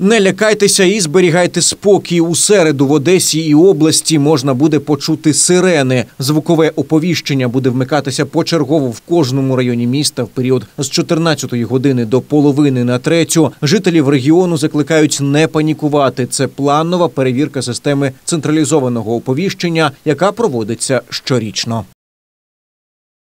Не лякайтеся і зберігайте спокій. У середу в Одесі і області можна буде почути сирени. Звукове оповіщення буде вмикатися почергово в кожному районі міста в період з 14-ї години до половини на третю. Жителів регіону закликають не панікувати. Це планова перевірка системи централізованого оповіщення, яка проводиться щорічно.